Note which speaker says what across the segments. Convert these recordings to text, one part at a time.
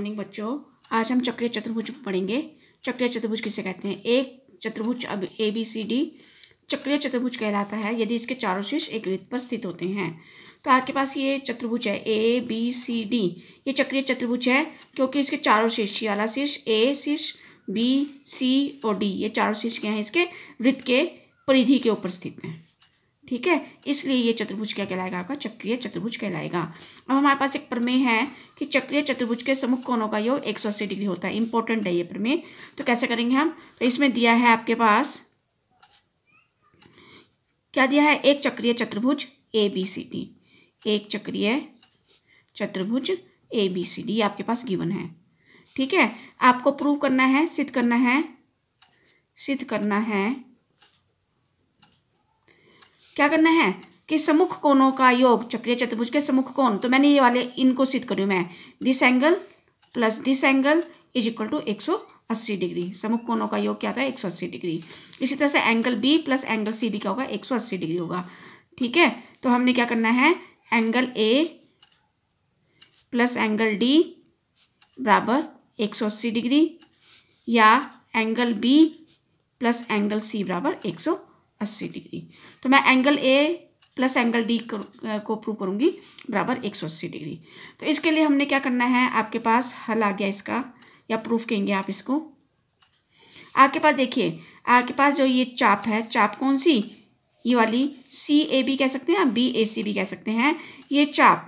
Speaker 1: morning बच्चों आज हम चक्रीय चतुर्भुज पढ़ेंगे चक्रीय चतुर्भुज किसे कहते हैं एक चतुर्भुज अब ए बी सी डी चक्रीय चतुर्भुज कहलाता है यदि इसके चारों शीर्ष एक वृत्त पर स्थित होते हैं तो आपके पास ये चतुर्भुज है ए बी सी डी ये चक्रीय चतुर्भुज है क्योंकि इसके चारों शीर्ष ये वाला शीर्ष ए शीर्ष बी सी और डी ये चारों शीर्ष क्या हैं इसके वृत्त के परिधि के ऊपर स्थित हैं ठीक है इसलिए ये चतुर्भुज क्या कहलाएगा आपका चक्रीय चतुर्भुज कहलाएगा अब हमारे पास एक प्रमेय है कि चक्रीय चतुर्भुज के समुख कोणों का योग एक डिग्री होता है इंपॉर्टेंट है ये प्रमेय तो कैसे करेंगे हम तो इसमें दिया है आपके पास क्या दिया है एक चक्रीय चतुर्भुज ए बी सी डी एक चक्रीय चतुर्भुज ए बी सी डी आपके पास गिवन है ठीक है आपको प्रूव करना है सिद्ध करना है सिद्ध करना है क्या करना है कि समुख कोणों का योग चक्रीय चतुर्भुज के समुख कोण तो मैंने ये वाले इनको सिद्ध करूँ मैं this angle plus this angle is equal to एक सौ अस्सी डिग्री समुख कोणों का योग क्या होता है एक सौ अस्सी डिग्री इसी तरह से angle B plus angle C भी क्या होगा एक सौ अस्सी डिग्री होगा ठीक है तो हमने क्या करना है angle A plus angle D बराबर एक सौ अस्सी डिग्री या angle B plus angle C बराबर एक सौ अस्सी डिग्री तो मैं angle A plus angle D को प्रूव करूँगी बराबर एक सौ अस्सी डिग्री तो इसके लिए हमने क्या करना है आपके पास हल आ गया इसका या प्रूफ कहेंगे आप इसको आपके पास देखिए आपके पास जो ये चाप है चाप कौन सी ये वाली सी ए बी कह सकते हैं आप बी ए सी भी कह सकते हैं ये चाप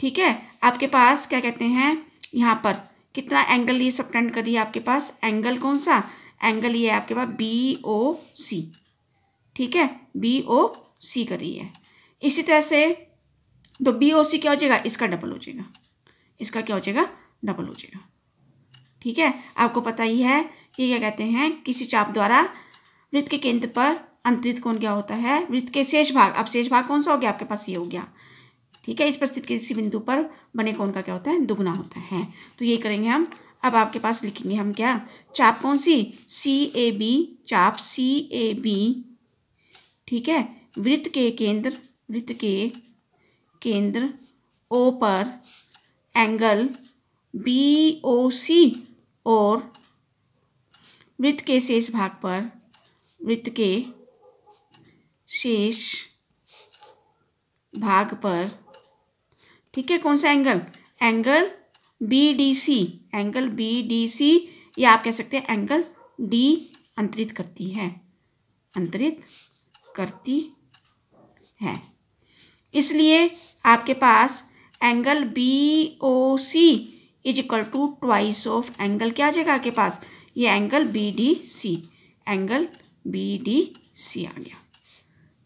Speaker 1: ठीक है आपके पास क्या कहते हैं यहाँ पर कितना एंगल ये सब करिए आपके पास एंगल कौन सा एंगल ये है आपके पास बी ओ सी ठीक है बी ओ सी करी है इसी तरह से तो बी ओ सी क्या हो जाएगा इसका डबल हो जाएगा इसका क्या हो जाएगा डबल हो जाएगा ठीक है आपको पता ही है कि क्या कहते हैं किसी चाप द्वारा वृत्त के केंद्र पर अंतरित कौन क्या होता है वृत्त के शेष भाग अब शेष भाग कौन सा हो गया आपके पास ये हो गया ठीक है इस पर स्थित किसी बिंदु पर बने कौन का क्या होता है दुगुना होता है तो ये करेंगे हम अब आपके पास लिखेंगे हम क्या चाप कौन सी सी ए बी चाप सी ए बी ठीक है वृत्त के केंद्र वृत्त के केंद्र ओ पर एंगल बी ओ सी और वृत्त के शेष भाग पर वृत्त के शेष भाग पर ठीक है कौन सा angle angle B D C angle B D C या आप कह सकते हैं एंगल डी अंतरित करती है अंतरित करती है इसलिए आपके पास angle B O C is equal to twice of angle क्या आ जाएगा आपके पास ये angle B D C angle B D C आ गया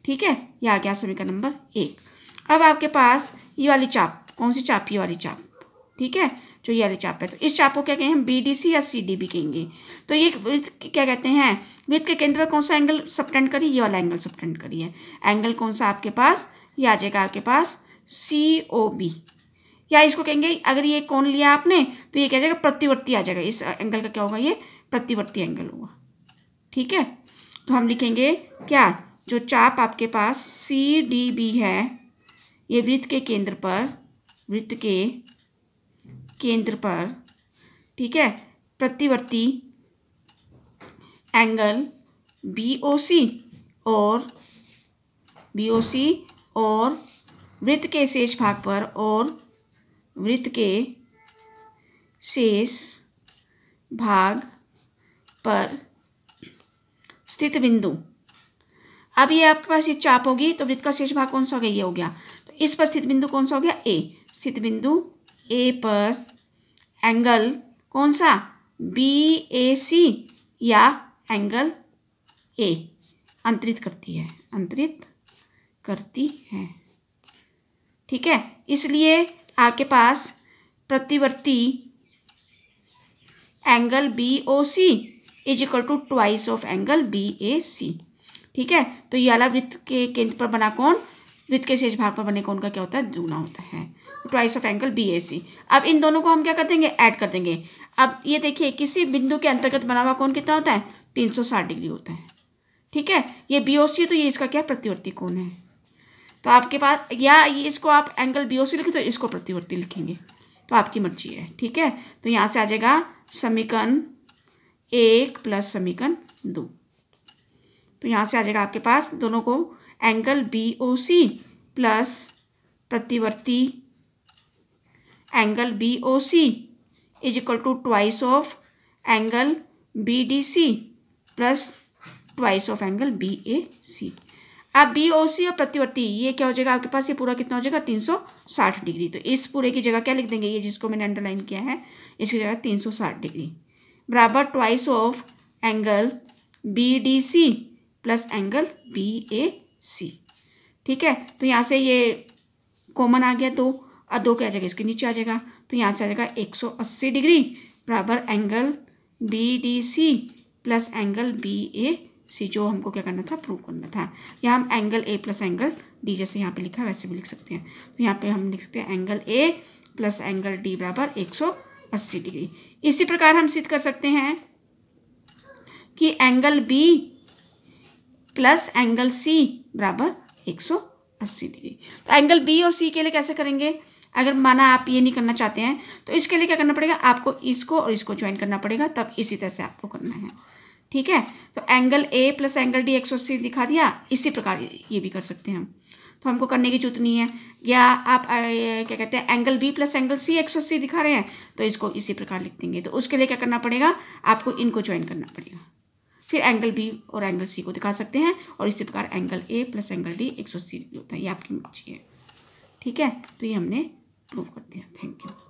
Speaker 1: ठीक है ये आ गया समीकरण नंबर एक अब आपके पास ये वाली चाप कौन सी चाप ये वाली चाप ठीक है जो ये वाली चाप है तो इस चाप को क्या कहेंगे हम बी डी सी या सी डी भी कहेंगे तो ये वृत्त क्या कहते हैं वृत्त के केंद्र पर कौन सा एंगल सबटेंड करिए ये वाला एंगल सबटेंड करिए एंगल कौन सा आपके पास ये आ जाएगा आपके पास सी ओ बी या इसको कहेंगे अगर ये कौन लिया आपने तो ये क्या जाएगा प्रतिवर्ती आ जाएगा इस एंगल का क्या होगा ये प्रतिवर्ती एंगल होगा ठीक है तो हम लिखेंगे क्या जो चाप आपके पास सी डी बी है ये वृत्त के केंद्र पर वृत्त के केंद्र पर ठीक है प्रतिवर्ती एंगल बी ओ सी और बी ओ सी और वृत्त के शेष भाग पर और वृत्त के शेष भाग पर स्थित बिंदु अब ये आपके पास ये चाप होगी तो वृत्त का शेष भाग कौन सा हो गया ये हो गया तो इस पर स्थित बिंदु कौन सा हो गया ए स्थित बिंदु ए पर एंगल कौन सा बी ए सी या एंगल ए अंतरित करती है अंतरित करती है ठीक है इसलिए आपके पास प्रतिवर्ती angle B O C is equal to twice of angle B A C ठीक है तो ये वाला वृत्त के केंद्र पर बना कौन वृत्त के शेष भाग पर बने कौन का क्या होता है दूना होता है twice of angle B A C अब इन दोनों को हम क्या कर देंगे ऐड कर देंगे अब ये देखिए किसी बिंदु के अंतर्गत बना हुआ कौन कितना होता है तीन सौ साठ डिग्री होता है ठीक है ये बी ओ सी है तो ये इसका क्या प्रतिवर्ती कौन है तो आपके पास या ये इसको आप एंगल बी ओ सी लिखें तो इसको प्रतिवर्ती लिखेंगे तो आपकी मर्जी है ठीक है तो यहाँ से आ जाएगा समीकरण एक प्लस समीकरण दो तो यहाँ से आ जाएगा आपके पास दोनों को angle B O C plus प्रतिवर्ती angle B O C is equal to twice of angle B D C plus twice of angle B A C अब बी ओ सी और प्रतिवर्ती ये क्या हो जाएगा आपके पास ये पूरा कितना हो जाएगा तीन सौ साठ डिग्री तो इस पूरे की जगह क्या लिख देंगे ये जिसको मैंने अंडरलाइन किया है इसकी जगह तीन सौ साठ डिग्री बराबर twice of angle B D C plus angle B A C ठीक है तो यहाँ से ये कॉमन आ गया तो और दो क्या आ जाएगा इसके नीचे आ जाएगा तो यहाँ से आ जाएगा 180 डिग्री बराबर angle B D C plus angle B A C जो हमको क्या करना था प्रूव करना था यहाँ हम angle A plus angle D जैसे यहाँ पे लिखा है वैसे भी लिख सकते हैं तो यहाँ पे हम लिख सकते हैं angle A plus angle D बराबर एक सौ अस्सी डिग्री इसी प्रकार हम सिद्ध कर सकते हैं कि angle B plus angle C बराबर एक सौ अस्सी डिग्री तो एंगल बी और सी के लिए कैसे करेंगे अगर माना आप ये नहीं करना चाहते हैं तो इसके लिए क्या करना पड़ेगा आपको इसको और इसको ज्वाइन करना पड़ेगा तब इसी तरह से आपको करना है ठीक है तो angle A plus angle D एक दिखा दिया इसी प्रकार ये भी कर सकते हैं हम तो हमको करने की जरूरत नहीं है या आप क्या कहते हैं angle B plus angle C एक दिखा रहे हैं तो इसको इसी प्रकार लिख देंगे तो उसके लिए क्या करना पड़ेगा आपको इनको ज्वाइन करना पड़ेगा फिर एंगल बी और एंगल सी को दिखा सकते हैं और इसी प्रकार angle A plus angle D एक सौ होता है ये आपकी मर्जी है ठीक है तो ये हमने प्रूव कर दिया थैंक यू